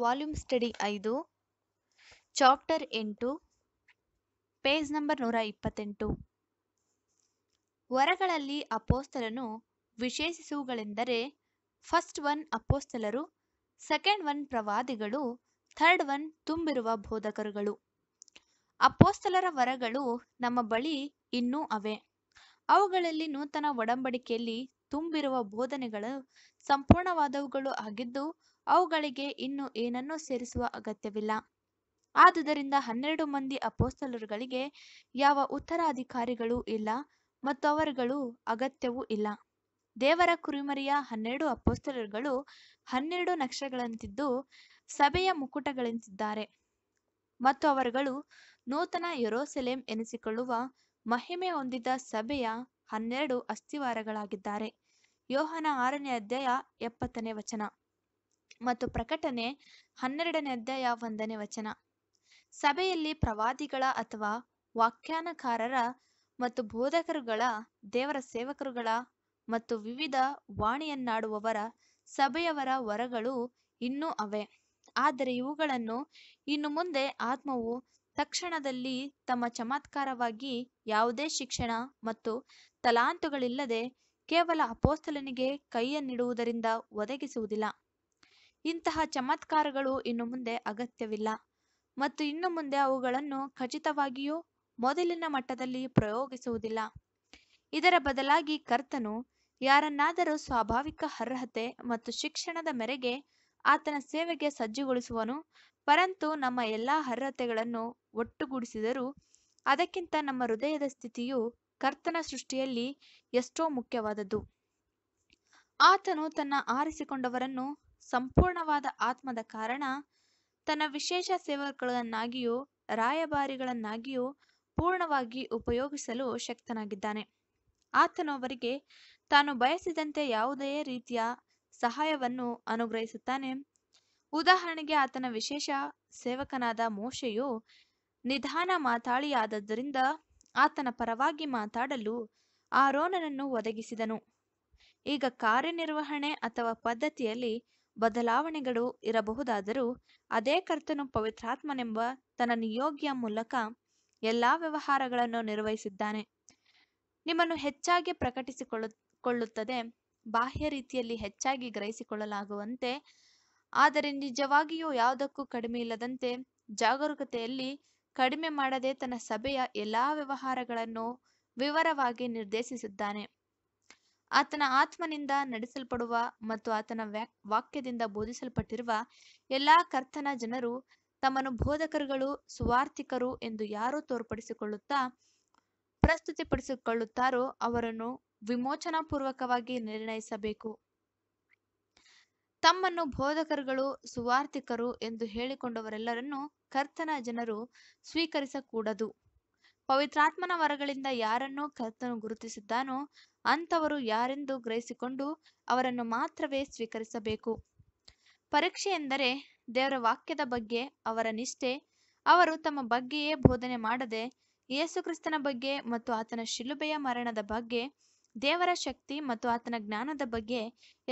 volume study ಐದು chapter ಎಂಟು page number ನೂರ ಇಪ್ಪತ್ತೆಂಟು ವರಗಳಲ್ಲಿ ಅಪೋಸ್ತಲನು ವಿಶೇಷಿಸುವುಗಳೆಂದರೆ ಫಸ್ಟ್ ಒನ್ ಅಪೋಸ್ತಲರು ಸೆಕೆಂಡ್ ಒನ್ ಪ್ರವಾದಿಗಳು ಥರ್ಡ್ ಒನ್ ತುಂಬಿರುವ ಬೋಧಕರುಗಳು ಅಪೋಸ್ತಲರ ವರಗಳು ನಮ್ಮ ಬಳಿ ಇನ್ನೂ ಅವೆ ಅವುಗಳಲ್ಲಿ ನೂತನ ಒಡಂಬಡಿಕೆಯಲ್ಲಿ ತುಂಬಿರುವ ಬೋಧನೆಗಳು ಸಂಪೂರ್ಣವಾದವುಗಳು ಆಗಿದ್ದು ಅವುಗಳಿಗೆ ಇನ್ನು ಏನನ್ನೂ ಸೇರಿಸುವ ಅಗತ್ಯವಿಲ್ಲ ಆದುದರಿಂದ ಹನ್ನೆರಡು ಮಂದಿ ಅಪೋಸ್ತಲರುಗಳಿಗೆ ಯಾವ ಉತ್ತರಾಧಿಕಾರಿಗಳೂ ಇಲ್ಲ ಮತ್ತು ಅವರುಗಳು ಅಗತ್ಯವೂ ಇಲ್ಲ ದೇವರ ಕುರಿಮರಿಯ ಹನ್ನೆರಡು ಅಪೋಸ್ತಲರುಗಳು ಹನ್ನೆರಡು ನಕ್ಷಗಳಂತಿದ್ದು ಸಭೆಯ ಮುಕುಟಗಳಂತಿದ್ದಾರೆ ಮತ್ತು ಅವರುಗಳು ನೂತನ ಯೆರೂಸಲೇಮ್ ಎನಿಸಿಕೊಳ್ಳುವ ಮಹಿಮೆ ಹೊಂದಿದ ಸಭೆಯ ಹನ್ನೆರಡು ಅಸ್ಥಿವಾರಗಳಾಗಿದ್ದಾರೆ ಯೋಹನ ಆರನೇ ಅಧ್ಯಾಯ ಎಪ್ಪತ್ತನೇ ವಚನ ಮತ್ತು ಪ್ರಕಟಣೆ ಹನ್ನೆರಡನೇ ಅಧ್ಯಾಯ ಒಂದನೇ ವಚನ ಸಭೆಯಲ್ಲಿ ಪ್ರವಾದಿಗಳ ಅಥವಾ ವ್ಯಾಖ್ಯಾನಕಾರರ ಮತ್ತು ಬೋಧಕರುಗಳ ದೇವರ ಸೇವಕರುಗಳ ಮತ್ತು ವಿವಿಧ ವಾಣಿಯನ್ನಾಡುವವರ ಸಭೆಯವರ ವರಗಳು ಇನ್ನೂ ಅವೆ ಆದರೆ ಇವುಗಳನ್ನು ಇನ್ನು ಮುಂದೆ ಆತ್ಮವು ತಕ್ಷಣದಲ್ಲಿ ತಮ್ಮ ಚಮತ್ಕಾರವಾಗಿ ಯಾವುದೇ ಶಿಕ್ಷಣ ಮತ್ತು ತಲಾಂತುಗಳಿಲ್ಲದೆ ಕೇವಲ ಅಪೋಸ್ತಲನಿಗೆ ಕೈಯನ್ನಿಡುವುದರಿಂದ ಒದಗಿಸುವುದಿಲ್ಲ ಇಂತಹ ಚಮತ್ಕಾರಗಳು ಇನ್ನು ಮುಂದೆ ಅಗತ್ಯವಿಲ್ಲ ಮತ್ತು ಇನ್ನು ಮುಂದೆ ಅವುಗಳನ್ನು ಖಚಿತವಾಗಿಯೂ ಮೊದಲಿನ ಮಟ್ಟದಲ್ಲಿ ಪ್ರಯೋಗಿಸುವುದಿಲ್ಲ ಇದರ ಬದಲಾಗಿ ಕರ್ತನು ಯಾರನ್ನಾದರೂ ಸ್ವಾಭಾವಿಕ ಅರ್ಹತೆ ಮತ್ತು ಶಿಕ್ಷಣದ ಮೇರೆಗೆ ಆತನ ಸೇವೆಗೆ ಸಜ್ಜುಗೊಳಿಸುವನು ಪರಂತು ನಮ್ಮ ಎಲ್ಲ ಅರ್ಹತೆಗಳನ್ನು ಒಟ್ಟುಗೂಡಿಸಿದರೂ ಅದಕ್ಕಿಂತ ನಮ್ಮ ಹೃದಯದ ಸ್ಥಿತಿಯು ಕರ್ತನ ಸೃಷ್ಟಿಯಲ್ಲಿ ಎಷ್ಟೋ ಮುಖ್ಯವಾದದ್ದು ಆತನು ತನ್ನ ಆರಿಸಿಕೊಂಡವರನ್ನು ಸಂಪೂರ್ಣವಾದ ಆತ್ಮದ ಕಾರಣ ತನ್ನ ವಿಶೇಷ ಸೇವಕಗಳನ್ನಾಗಿಯೂ ರಾಯಭಾರಿಗಳನ್ನಾಗಿಯೂ ಪೂರ್ಣವಾಗಿ ಉಪಯೋಗಿಸಲು ಶಕ್ತನಾಗಿದ್ದಾನೆ ಆತನು ಅವರಿಗೆ ತಾನು ಬಯಸಿದಂತೆ ಯಾವುದೇ ರೀತಿಯ ಸಹಾಯವನ್ನು ಅನುಗ್ರಹಿಸುತ್ತಾನೆ ಉದಾಹರಣೆಗೆ ಆತನ ವಿಶೇಷ ಸೇವಕನಾದ ಮೋಶೆಯು ನಿಧಾನ ಮಾತಾಳಿಯಾದದ್ದರಿಂದ ಆತನ ಪರವಾಗಿ ಮಾತಾಡಲು ಆರೋನನನ್ನು ಒದಗಿಸಿದನು ಈಗ ಕಾರ್ಯನಿರ್ವಹಣೆ ಅಥವಾ ಪದ್ಧತಿಯಲ್ಲಿ ಬದಲಾವಣೆಗಳು ಇರಬಹುದಾದರೂ ಅದೇ ಕರ್ತನು ಪವಿತ್ರಾತ್ಮನೆಂಬ ತನ್ನ ನಿಯೋಗಿಯ ಮೂಲಕ ಎಲ್ಲಾ ವ್ಯವಹಾರಗಳನ್ನು ನಿರ್ವಹಿಸಿದ್ದಾನೆ ನಿಮ್ಮನ್ನು ಹೆಚ್ಚಾಗಿ ಪ್ರಕಟಿಸಿಕೊಳ್ಳು ಬಾಹ್ಯ ರೀತಿಯಲ್ಲಿ ಹೆಚ್ಚಾಗಿ ಗ್ರಹಿಸಿಕೊಳ್ಳಲಾಗುವಂತೆ ಆದರೆ ನಿಜವಾಗಿಯೂ ಯಾವುದಕ್ಕೂ ಕಡಿಮೆ ಇಲ್ಲದಂತೆ ಜಾಗರೂಕತೆಯಲ್ಲಿ ಕಡಿಮೆ ಮಾಡದೆ ತನ್ನ ಸಭೆಯ ಎಲ್ಲಾ ವ್ಯವಹಾರಗಳನ್ನು ವಿವರವಾಗಿ ನಿರ್ದೇಶಿಸಿದ್ದಾನೆ ಆತನ ಆತ್ಮನಿಂದ ನಡೆಸಲ್ಪಡುವ ಮತ್ತು ಆತನ ವಾಕ್ಯದಿಂದ ಬೋಧಿಸಲ್ಪಟ್ಟಿರುವ ಎಲ್ಲಾ ಕರ್ತನ ಜನರು ತಮ್ಮನ್ನು ಬೋಧಕರುಗಳು ಸುವಾರ್ಥಿಕರು ಎಂದು ಯಾರು ತೋರ್ಪಡಿಸಿಕೊಳ್ಳುತ್ತಾ ಪ್ರಸ್ತುತಿಪಡಿಸಿಕೊಳ್ಳುತ್ತಾರೋ ಅವರನ್ನು ವಿಮೋಚನಾಪೂರ್ವಕವಾಗಿ ನಿರ್ಣಯಿಸಬೇಕು ತಮ್ಮನ್ನು ಬೋಧಕರುಗಳು ಸುವಾರ್ತಿಕರು ಎಂದು ಹೇಳಿಕೊಂಡವರೆಲ್ಲರನ್ನು ಕರ್ತನ ಜನರು ಸ್ವೀಕರಿಸಕೂಡದು ಪವಿತ್ರಾತ್ಮನ ವರಗಳಿಂದ ಯಾರನ್ನು ಕರ್ತನು ಗುರುತಿಸಿದ್ದಾನೋ ಅಂಥವರು ಯಾರೆಂದು ಗ್ರಹಿಸಿಕೊಂಡು ಅವರನ್ನು ಮಾತ್ರವೇ ಸ್ವೀಕರಿಸಬೇಕು ಪರೀಕ್ಷೆ ಎಂದರೆ ದೇವರ ವಾಕ್ಯದ ಬಗ್ಗೆ ಅವರ ನಿಷ್ಠೆ ಅವರು ತಮ್ಮ ಬಗ್ಗೆಯೇ ಬೋಧನೆ ಮಾಡದೆ ಯೇಸುಕ್ರಿಸ್ತನ ಬಗ್ಗೆ ಮತ್ತು ಆತನ ಶಿಲುಬೆಯ ಮರಣದ ಬಗ್ಗೆ ದೇವರ ಶಕ್ತಿ ಮತ್ತು ಆತನ ಜ್ಞಾನದ ಬಗ್ಗೆ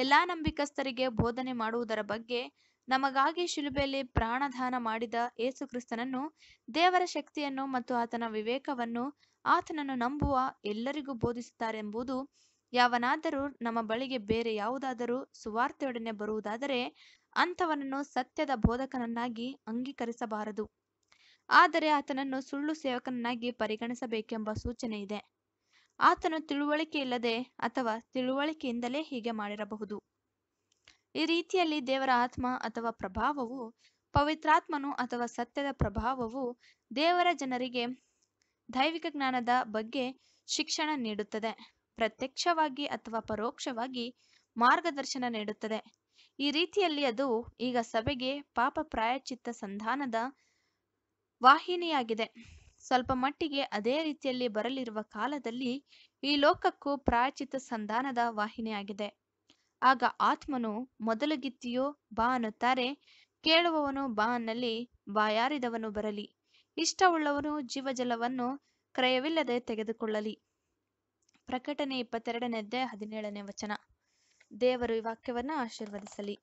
ಎಲ್ಲಾ ನಂಬಿಕಸ್ಥರಿಗೆ ಬೋಧನೆ ಮಾಡುವುದರ ಬಗ್ಗೆ ನಮಗಾಗಿ ಶಿಲುಬೆಯಲ್ಲಿ ಪ್ರಾಣದಾನ ಮಾಡಿದ ಯೇಸು ದೇವರ ಶಕ್ತಿಯನ್ನು ಮತ್ತು ಆತನ ವಿವೇಕವನ್ನು ಆತನನ್ನು ನಂಬುವ ಎಲ್ಲರಿಗೂ ಬೋಧಿಸುತ್ತಾರೆಂಬುದು ಯಾವನಾದರೂ ನಮ್ಮ ಬಳಿಗೆ ಬೇರೆ ಯಾವುದಾದರೂ ಸುವಾರ್ತೆಯೊಡನೆ ಬರುವುದಾದರೆ ಅಂಥವನನ್ನು ಸತ್ಯದ ಬೋಧಕನನ್ನಾಗಿ ಅಂಗೀಕರಿಸಬಾರದು ಆದರೆ ಆತನನ್ನು ಸುಳ್ಳು ಸೇವಕನನ್ನಾಗಿ ಪರಿಗಣಿಸಬೇಕೆಂಬ ಸೂಚನೆ ಇದೆ ಆತನು ತಿಳುವಳಿಕೆ ಇಲ್ಲದೆ ಅಥವಾ ತಿಳುವಳಿಕೆಯಿಂದಲೇ ಹೀಗೆ ಮಾಡಿರಬಹುದು ಈ ರೀತಿಯಲ್ಲಿ ದೇವರ ಆತ್ಮ ಅಥವಾ ಪ್ರಭಾವವು ಪವಿತ್ರಾತ್ಮನು ಅಥವಾ ಸತ್ಯದ ಪ್ರಭಾವವು ದೇವರ ಜನರಿಗೆ ದೈವಿಕ ಜ್ಞಾನದ ಬಗ್ಗೆ ಶಿಕ್ಷಣ ನೀಡುತ್ತದೆ ಪ್ರತ್ಯಕ್ಷವಾಗಿ ಅಥವಾ ಪರೋಕ್ಷವಾಗಿ ಮಾರ್ಗದರ್ಶನ ನೀಡುತ್ತದೆ ಈ ರೀತಿಯಲ್ಲಿ ಅದು ಈಗ ಸಭೆಗೆ ಪಾಪ ಪ್ರಾಯಚಿತ್ತ ಸಂಧಾನದ ವಾಹಿನಿಯಾಗಿದೆ ಸ್ವಲ್ಪ ಮಟ್ಟಿಗೆ ಅದೇ ರೀತಿಯಲ್ಲಿ ಬರಲಿರುವ ಕಾಲದಲ್ಲಿ ಈ ಲೋಕಕ್ಕೂ ಪ್ರಾಯಚಿತ ಸಂಧಾನದ ವಾಹಿನಿಯಾಗಿದೆ ಆಗ ಆತ್ಮನು ಮೊದಲುಗಿತ್ತಿಯೋ ಬಾ ಅನ್ನುತ್ತಾರೆ ಕೇಳುವವನು ಬಾ ಅನ್ನಲ್ಲಿ ಬಾಯಾರಿದವನು ಬರಲಿ ಇಷ್ಟವುಳ್ಳವನು ಜೀವಜಲವನ್ನು ಕ್ರಯವಿಲ್ಲದೆ ತೆಗೆದುಕೊಳ್ಳಲಿ ಪ್ರಕಟಣೆ ಅಧ್ಯಾಯ ಹದಿನೇಳನೇ ವಚನ ದೇವರು ಈ ವಾಕ್ಯವನ್ನು ಆಶೀರ್ವದಿಸಲಿ